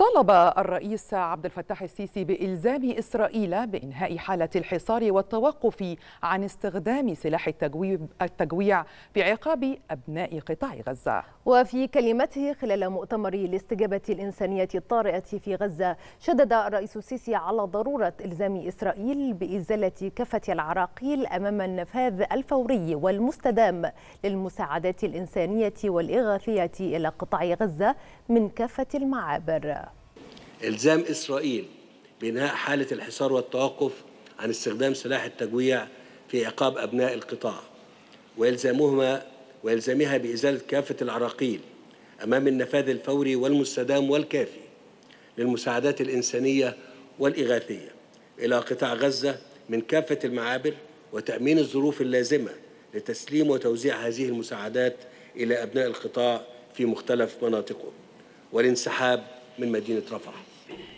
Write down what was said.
طالب الرئيس عبد الفتاح السيسي بإلزام إسرائيل بإنهاء حالة الحصار والتوقف عن استخدام سلاح التجويع بعقاب أبناء قطاع غزة وفي كلمته خلال مؤتمر الاستجابة الإنسانية الطارئة في غزة شدد الرئيس السيسي على ضرورة إلزام إسرائيل بإزالة كافة العراقيل أمام النفاذ الفوري والمستدام للمساعدات الإنسانية والإغاثية إلى قطاع غزة من كافة المعابر إلزام إسرائيل بإنهاء حالة الحصار والتوقف عن استخدام سلاح التجويع في عقاب أبناء القطاع وإلزامهما وإلزامها بإزالة كافة العراقيل أمام النفاذ الفوري والمستدام والكافي للمساعدات الإنسانية والإغاثية إلى قطاع غزة من كافة المعابر وتأمين الظروف اللازمة لتسليم وتوزيع هذه المساعدات إلى أبناء القطاع في مختلف مناطقهم والانسحاب من مدينة رفح